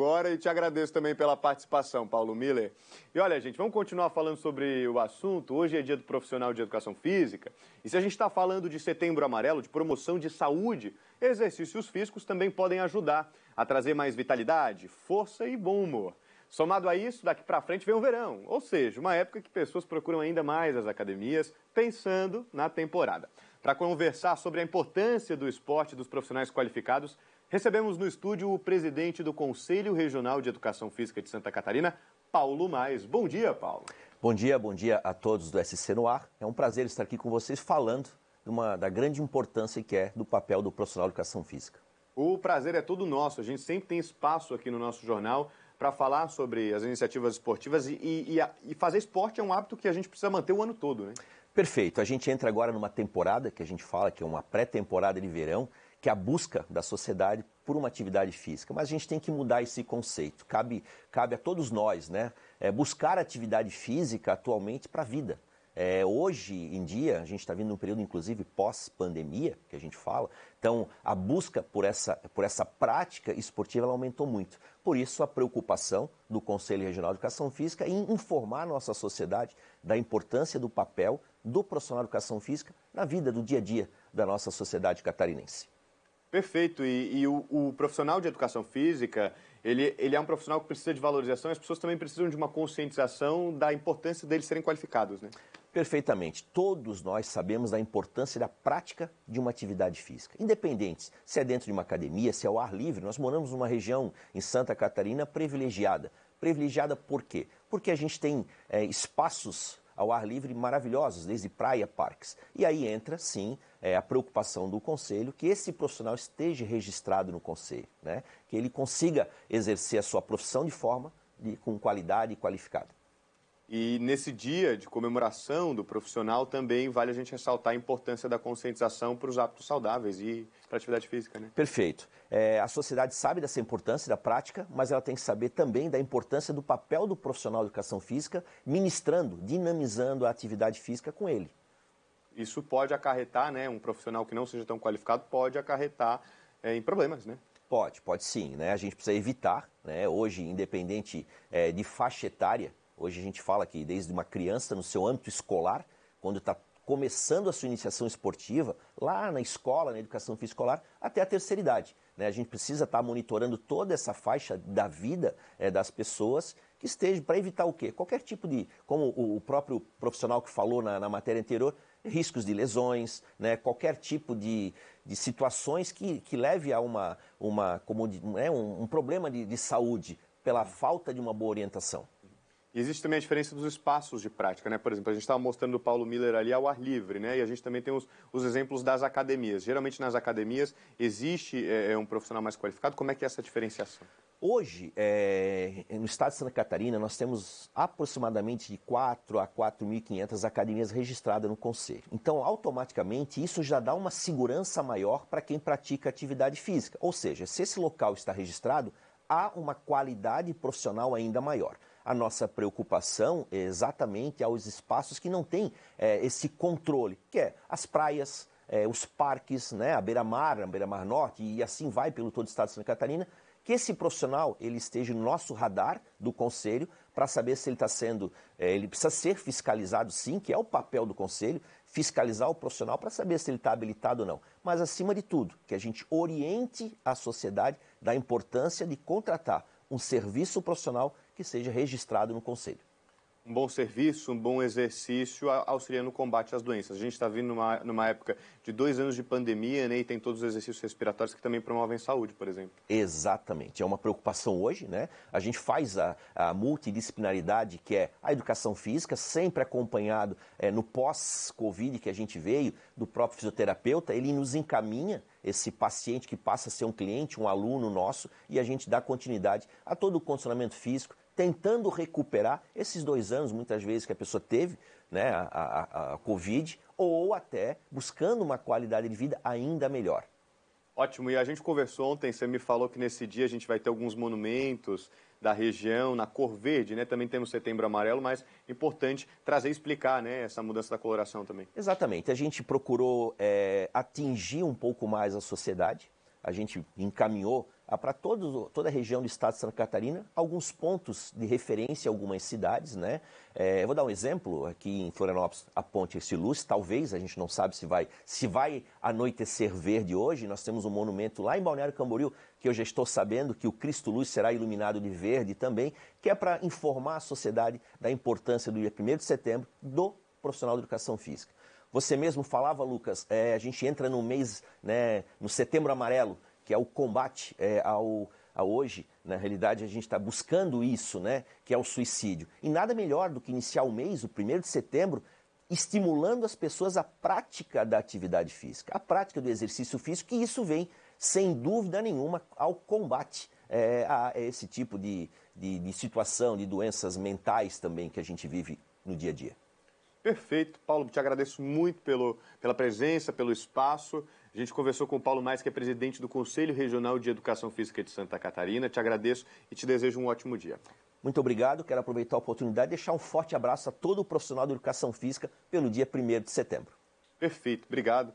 agora e te agradeço também pela participação, Paulo Miller. E olha, gente, vamos continuar falando sobre o assunto. Hoje é dia do profissional de educação física. E se a gente está falando de setembro amarelo, de promoção de saúde, exercícios físicos também podem ajudar a trazer mais vitalidade, força e bom humor. Somado a isso, daqui para frente vem o verão, ou seja, uma época que pessoas procuram ainda mais as academias pensando na temporada. Para conversar sobre a importância do esporte dos profissionais qualificados, recebemos no estúdio o presidente do Conselho Regional de Educação Física de Santa Catarina, Paulo Mais. Bom dia, Paulo. Bom dia, bom dia a todos do SC Noir. É um prazer estar aqui com vocês falando uma, da grande importância que é do papel do profissional de educação física. O prazer é todo nosso. A gente sempre tem espaço aqui no nosso jornal para falar sobre as iniciativas esportivas e, e, e, fazer esporte é um hábito que a gente precisa manter o ano todo, né? Perfeito. A gente entra agora numa temporada que a gente fala que é uma pré-temporada de verão, que é a busca da sociedade por uma atividade física. Mas a gente tem que mudar esse conceito. Cabe, cabe a todos nós, né? É buscar atividade física atualmente para a vida é, hoje em dia, a gente está vindo num período, inclusive, pós-pandemia, que a gente fala. Então, a busca por essa, por essa prática esportiva aumentou muito. Por isso, a preocupação do Conselho Regional de Educação Física em informar a nossa sociedade da importância do papel do profissional de educação física na vida do dia a dia da nossa sociedade catarinense. Perfeito. E, e o, o profissional de educação física ele, ele é um profissional que precisa de valorização, as pessoas também precisam de uma conscientização da importância deles serem qualificados, né? Perfeitamente. Todos nós sabemos da importância da prática de uma atividade física. Independente se é dentro de uma academia, se é ao ar livre, nós moramos numa região em Santa Catarina privilegiada. Privilegiada por quê? Porque a gente tem é, espaços ao ar livre maravilhosos, desde praia, parques. E aí entra, sim, é, a preocupação do conselho que esse profissional esteja registrado no conselho, né? que ele consiga exercer a sua profissão de forma de, com qualidade e qualificada. E nesse dia de comemoração do profissional também vale a gente ressaltar a importância da conscientização para os hábitos saudáveis e para a atividade física, né? Perfeito. É, a sociedade sabe dessa importância da prática, mas ela tem que saber também da importância do papel do profissional de educação física ministrando, dinamizando a atividade física com ele isso pode acarretar, né? Um profissional que não seja tão qualificado pode acarretar é, em problemas, né? Pode, pode sim, né? A gente precisa evitar, né? Hoje, independente é, de faixa etária, hoje a gente fala que desde uma criança no seu âmbito escolar, quando está começando a sua iniciação esportiva, lá na escola, na educação física escolar, até a terceira idade. Né? A gente precisa estar tá monitorando toda essa faixa da vida é, das pessoas que estejam para evitar o quê? Qualquer tipo de, como o, próprio profissional que falou na, na matéria anterior, riscos de lesões, né, qualquer tipo de, de situações que, que leve a uma, uma como, né, um, um, problema de, de saúde pela falta de uma boa orientação. E existe também a diferença dos espaços de prática, né? Por exemplo, a gente estava mostrando o Paulo Miller ali ao ar livre, né? E a gente também tem os, os exemplos das academias. Geralmente nas academias existe é, é um profissional mais qualificado. Como é que é essa diferenciação? Hoje, é, no estado de Santa Catarina, nós temos aproximadamente de 4 a 4.500 academias registradas no Conselho. Então, automaticamente, isso já dá uma segurança maior para quem pratica atividade física. Ou seja, se esse local está registrado, há uma qualidade profissional ainda maior. A nossa preocupação é exatamente aos espaços que não têm é, esse controle, que é as praias, é, os parques, né, a beira-mar, a beira-mar norte, e assim vai pelo todo o estado de Santa Catarina, que esse profissional ele esteja no nosso radar do conselho para saber se ele está sendo, é, ele precisa ser fiscalizado sim, que é o papel do conselho, fiscalizar o profissional para saber se ele está habilitado ou não. Mas acima de tudo, que a gente oriente a sociedade da importância de contratar um serviço profissional que seja registrado no conselho um bom serviço, um bom exercício auxilia no combate às doenças. A gente está vindo numa, numa época de dois anos de pandemia né, e tem todos os exercícios respiratórios que também promovem saúde, por exemplo. Exatamente. É uma preocupação hoje, né? A gente faz a, a multidisciplinaridade, que é a educação física, sempre acompanhado é, no pós-Covid que a gente veio, do próprio fisioterapeuta, ele nos encaminha esse paciente que passa a ser um cliente, um aluno nosso, e a gente dá continuidade a todo o condicionamento físico, tentando recuperar esses dois anos, muitas vezes, que a pessoa teve né, a, a, a Covid, ou até buscando uma qualidade de vida ainda melhor. Ótimo, e a gente conversou ontem, você me falou que nesse dia a gente vai ter alguns monumentos da região na cor verde, né? Também temos setembro amarelo, mas é importante trazer e explicar, né, essa mudança da coloração também. Exatamente, a gente procurou é, atingir um pouco mais a sociedade, a gente encaminhou ah, para toda a região do estado de Santa Catarina, alguns pontos de referência em algumas cidades, né? É, eu vou dar um exemplo aqui em Florianópolis, a ponte Siluz, talvez, a gente não sabe se vai, se vai anoitecer verde hoje, nós temos um monumento lá em Balneário Camboriú, que eu já estou sabendo que o Cristo Luz será iluminado de verde também, que é para informar a sociedade da importância do dia 1 de setembro do profissional de educação física. Você mesmo falava, Lucas, é, a gente entra no mês, né, no setembro amarelo, que é o combate é, ao, hoje, na realidade, a gente está buscando isso, né? Que é o suicídio. E nada melhor do que iniciar o mês, o primeiro de setembro, estimulando as pessoas à prática da atividade física, à prática do exercício físico, que isso vem, sem dúvida nenhuma, ao combate é, a esse tipo de, de, de situação, de doenças mentais também que a gente vive no dia a dia. Perfeito. Paulo, te agradeço muito pelo, pela presença, pelo espaço. A gente conversou com o Paulo Mais, que é presidente do Conselho Regional de Educação Física de Santa Catarina. Te agradeço e te desejo um ótimo dia. Muito obrigado, quero aproveitar a oportunidade e deixar um forte abraço a todo o profissional de educação física pelo dia 1 de setembro. Perfeito, obrigado.